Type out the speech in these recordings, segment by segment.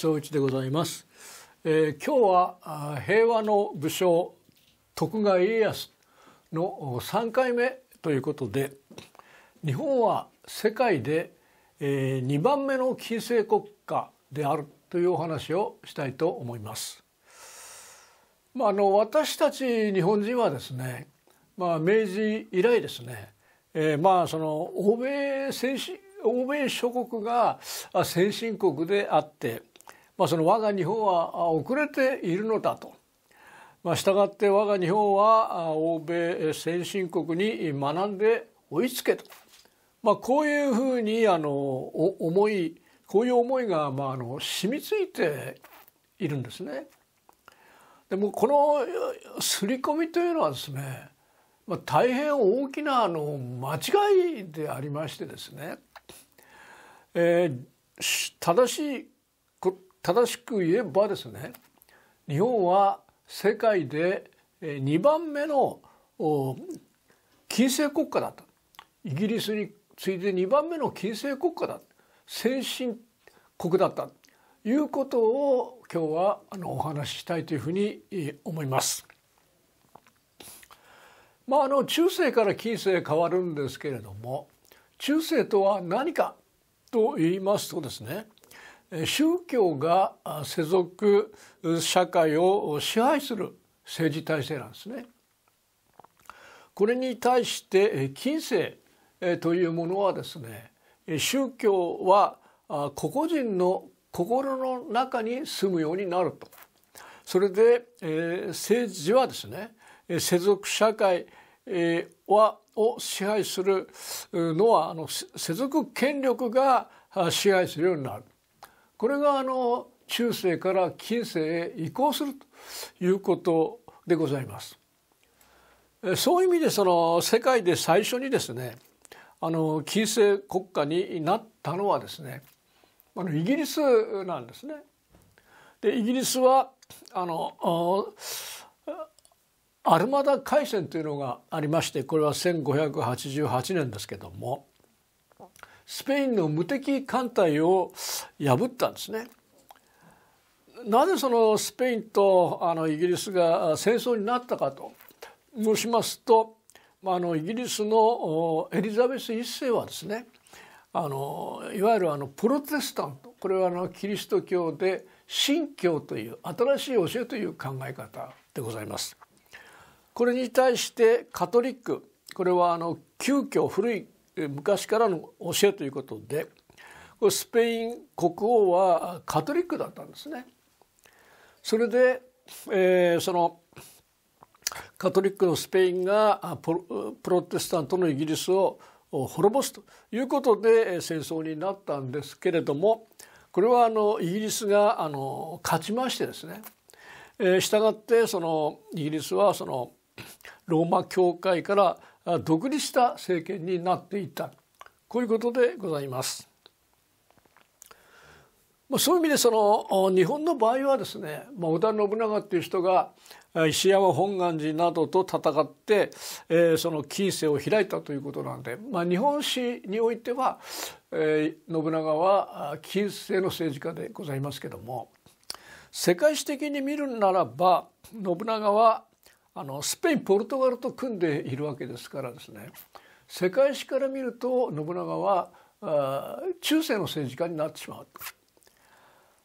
総一でございます、えー、今日は平和の武将徳川家康の3回目ということで日本は世界で、えー、2番目の近世国家であるというお話をしたいと思います。まあ、あの私たち日本人はですね、まあ、明治以来ですね、えー、まあその欧米先進欧米諸国が先進国であってまあ、その我が日本は遅れているのだと。まあ、したがって我が日本は欧米先進国に学んで追いつけと、まあ、こういうふうにあの思いこういう思いがまああの染みついているんですね。でもこの刷り込みというのはですね、まあ、大変大きなあの間違いでありましてですね、えー、正しい正しく言えばですね日本は世界で2番目の金星国家だとイギリスに次いで2番目の金星国家だ先進国だったということを今日はあのお話ししたいというふうに思います。まあ、あの中世から近世変わるんですけれども中世とは何かと言いますとですね宗教が世俗社会を支配する政治体制なんですね。これに対して近世というものはですね宗教は個々人の心の中に住むようになるとそれで、政治はですね世俗社会、を支配するのはあの世俗権力が支配するようになるこれがあの中世から近世へ移行するということでございます。そういう意味でその世界で最初にですねあの近世国家になったのはですねあのイギリスなんですね。でイギリスはあのアルマダ海戦というのがありましてこれは1588年ですけどもスペインの無敵艦隊を破ったんですね。なぜそのスペインとあのイギリスが戦争になったかと申しますと、まあ、あのイギリスのエリザベス1世はですねあのいわゆるあのプロテスタントこれはあのキリスト教で新教という新しい教えという考え方でございます。これに対してカトリックこれはあの旧教古い昔からの教えということでこれスペイン国王はカトリックだったんですね。それで、えー、そのカトリックのスペインがプロテスタントのイギリスを滅ぼすということで戦争になったんですけれどもこれはあのイギリスがあの勝ちましてですね、えー、しってそのイギリスはそのローマ教会から独立した政権になっていったこういうことでございます。まあ、そういう意味でその日本の場合はですね、まあ、織田信長っていう人が石山本願寺などと戦って、えその近世を開いたということなんで、まあ、日本史においては、え信長は近世の政治家でございますけども世界史的に見るならば信長はあのスペインポルトガルと組んでいるわけですからですね世界史から見ると信長は中世の政治家になってしまう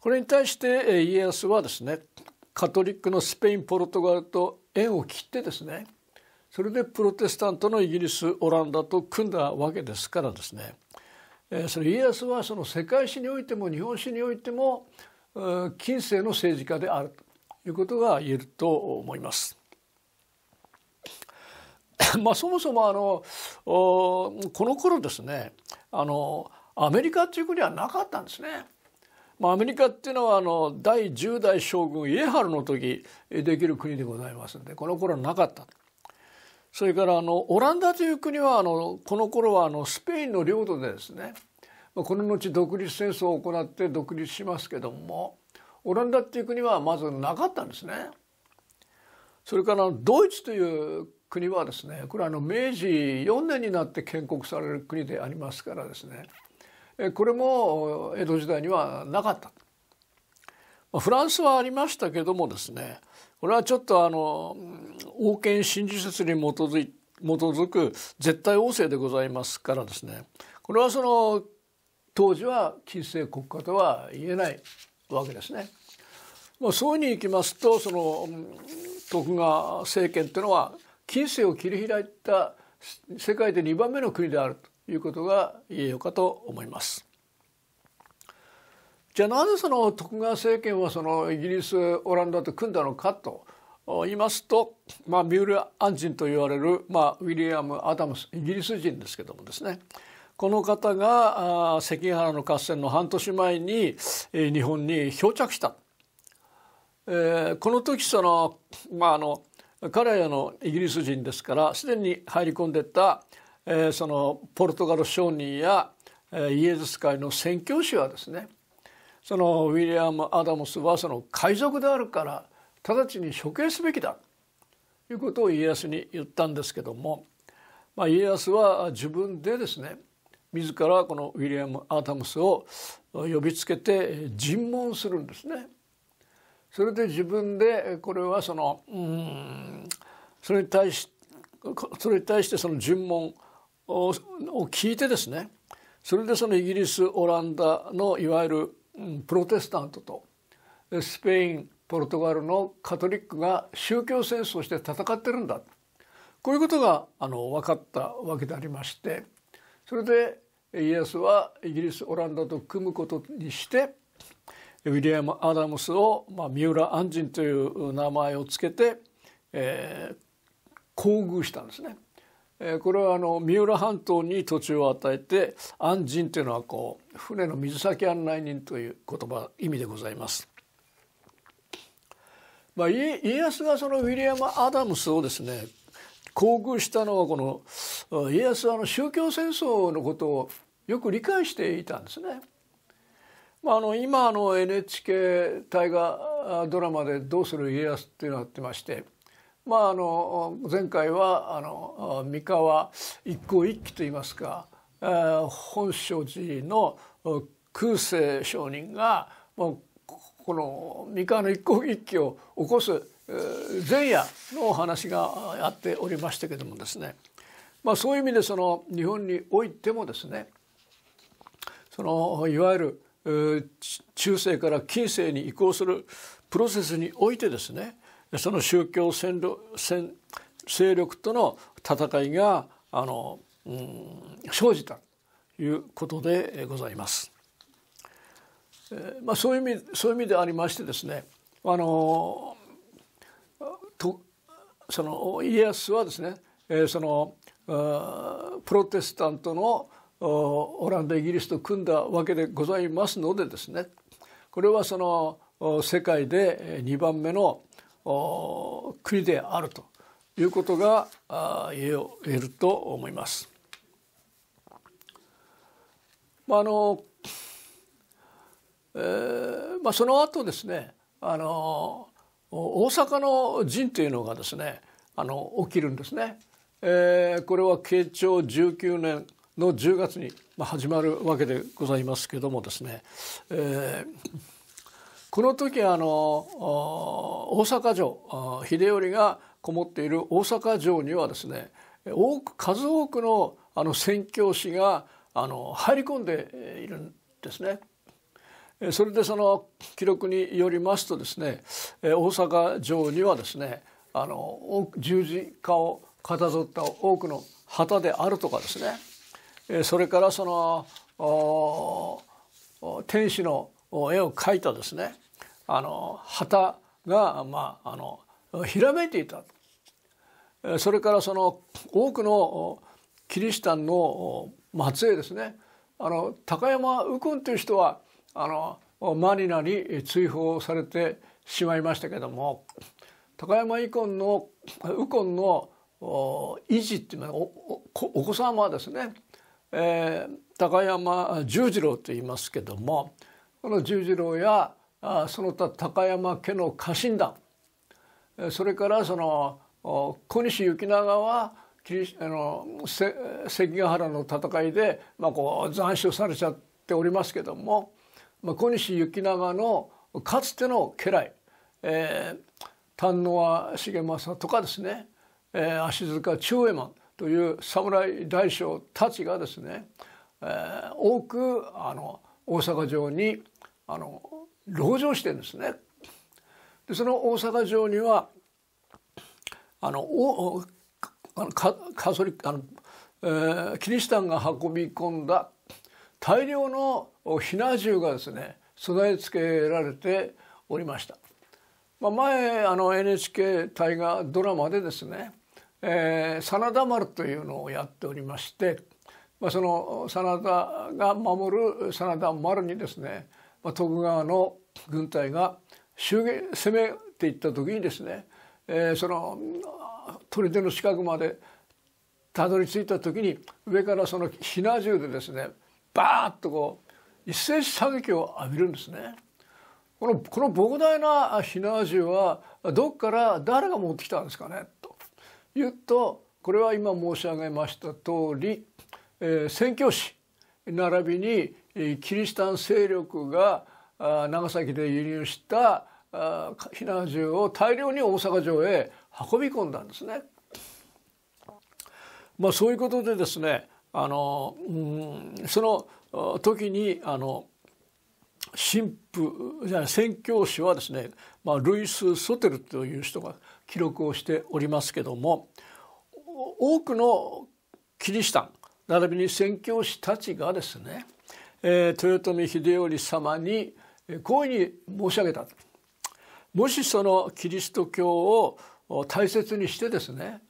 これに対して家康はですねカトリックのスペインポルトガルと縁を切ってですねそれでプロテスタントのイギリスオランダと組んだわけですからですねそれ家康はその世界史においても日本史においても近世の政治家であるということが言えると思います。まあ、そもそもあのこの頃ですねあのアメリカっていう国はなかったんですね。まあ、アメリカっていうのはあの第10代将軍家治の時できる国でございますんでこの頃なかった。それからあのオランダという国はあのこの頃はあのスペインの領土でですねこの後独立戦争を行って独立しますけどもオランダっていう国はまずなかったんですね。それからドイツという国はですねこれはあの明治4年になって建国される国でありますからですねこれも江戸時代にはなかったフランスはありましたけどもですねこれはちょっとあの王権新事説に基づい基づく絶対王政でございますからですねこれはその当時は近世国家とは言えないわけですね。まあ、そういうふうにいきますとその徳川政権ていうのは近世を切り開いた世界で2番目の国であるということが言えようかと思います。じゃあなぜその徳川政権はそのイギリスオランダと組んだのかと言いますと、まあ、ミュール・アンジンと言われる、まあ、ウィリアム・アダムスイギリス人ですけどもですねこの方が関ヶ原の合戦の半年前に日本に漂着した。えー、この時その、まあ、あの彼らのイギリス人ですからすでに入り込んでた、えー、そのポルトガル商人や、えー、イエズス会の宣教師はですねそのウィリアム・アダムスはその海賊であるから直ちに処刑すべきだということを家康に言ったんですけども、まあ、家康は自分でですね自らこのウィリアム・アダムスを呼びつけて尋問するんですね。それで自分でこれはそのうんそれに対しそれに対してその尋問を聞いてですねそれでそのイギリスオランダのいわゆるプロテスタントとスペインポルトガルのカトリックが宗教戦争して戦ってるんだこういうことがあの分かったわけでありましてそれでイエスはイギリスオランダと組むことにしてウィリアム・アダムスを、まあ、三浦安人という名前をつけて、えー、厚遇したんですね。これはあの三浦半島に土地を与えて安人というのはこう船の水先案内人という言葉意味でございます。まあ、家康がそのウィリアム・アダムスをですね厚遇したのはこの家康はあの宗教戦争のことをよく理解していたんですね。まあ、あの今の NHK 大河ドラマで「どうする家康」っていうのがあってまして。まあ、あの前回はあの三河一向一揆といいますか、えー、本證寺の空誓上人がもうこの三河の一向一揆を起こす前夜のお話があっておりましたけどもですね、まあ、そういう意味でその日本においてもですねそのいわゆる中世から近世に移行するプロセスにおいてですねその宗教戦戦勢力との戦いがあの、うん、生じたということでございます。えー、まあ、そういう意味そういう意味でありましてですねあのとその家康はですね、えー、そのプロテスタントのオランダイギリスと組んだわけでございますのでですねこれはその世界で2番目の国であるということが言えると思います。まああのえーまあ、その後ですねあの大阪の陣というのがですねあの起きるんですね、えー、これは慶長19年の10月に始まるわけでございますけどもですね、えーこの時あの大阪城秀頼がこもっている大阪城にはですね多く数多くのあの宣教師があの入り込んでいるんですね。それでその記録によりますとですね大阪城にはですねあの十字架をかたどった多くの旗であるとかですねそれからその天使の絵を描いたですねあの旗が、まあ、あのひらめいていたそれからその多くのキリシタンの末裔ですねあの高山右近という人はあのマニナに追放されてしまいましたけども高山右近の右近の維持っていうのはお子様はですね、えー、高山十次郎と言いますけどもこの十次郎やその他高山家の家臣団それからその小西行長はあの関ヶ原の戦いで、まあ、こう斬首されちゃっておりますけども、まあ、小西行長のかつての家来、えー、丹野は重政とかですね、えー、足塚中右衛門という侍大将たちがですね、えー、多くあの大阪城にあの籠城してんですね。でその大阪城にはあのおあのカカソリあの、えー、キリシタンが運び込んだ大量の火縄銃がですね備え付けられておりました。まあ、前あの NHK 大河ドラマでですね「えー、真田丸」というのをやっておりまして、まあ、その真田が守る真田丸にですね、まあ、徳川の軍隊が襲撃攻めていった時にですね、えー、その砦の近くまでたどり着いた時に上からその火縄銃でですねバーッとこう一斉射撃を浴びるんですね。このこの膨大な火縄銃はどっから誰が持ってきたんですかねと言うとこれは今申し上げました通り、えー、宣教師並びにキリシタン勢力が長崎で輸入した火縄銃を大量に大阪城へ運び込んだんですね。まあ、そういうことでですねあの、うん、その時にあの神父じゃ宣教師はですね、まあ、ルイス・ソテルという人が記録をしておりますけども多くのキリシタン並びに宣教師たちがですね、えー、豊臣秀頼様に、こういうふうに申し上げたもしそのキリスト教を大切にしてですね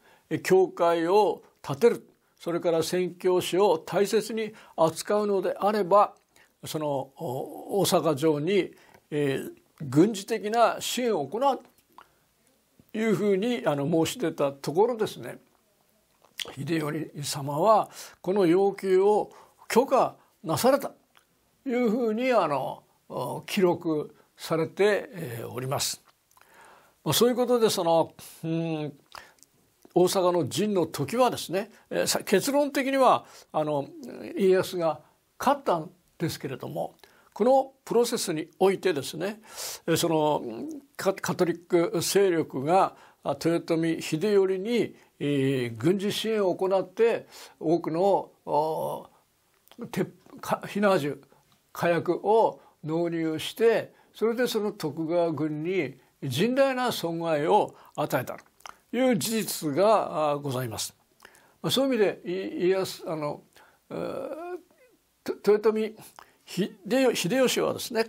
教会を建てるそれから宣教師を大切に扱うのであればその大阪城に、え軍事的な支援を行うというふうにあの申し出たところですね秀頼様はこの要求を許可なされたというふうにあの記録されております。そういうことでその、うん、大阪の陣の時はですね結論的にはあの家康が勝ったんですけれどもこのプロセスにおいてですねそのカトリック勢力が豊臣秀頼に、えー、軍事支援を行って多くの火縄銃火薬を納入してそれでその徳川軍に甚大な損害を与えたという事実がございます。そういう意味で家康あの豊臣秀吉はですね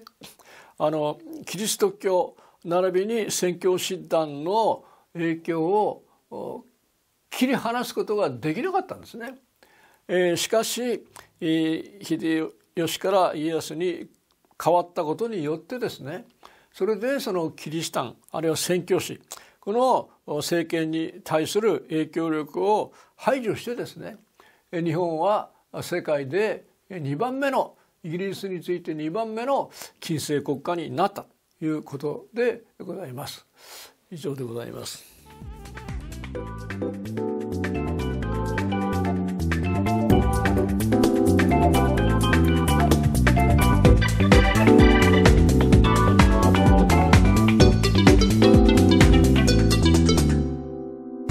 あのキリスト教並びに宣教師団の影響を切り離すことができなかったんですね。えー、しかし、えー、秀吉から家康に変わったことによってですねそれでそのキリシタンあるいは宣教師この政権に対する影響力を排除してですね日本は世界で2番目のイギリスについて2番目の近星国家になったということでございます。以上でございます。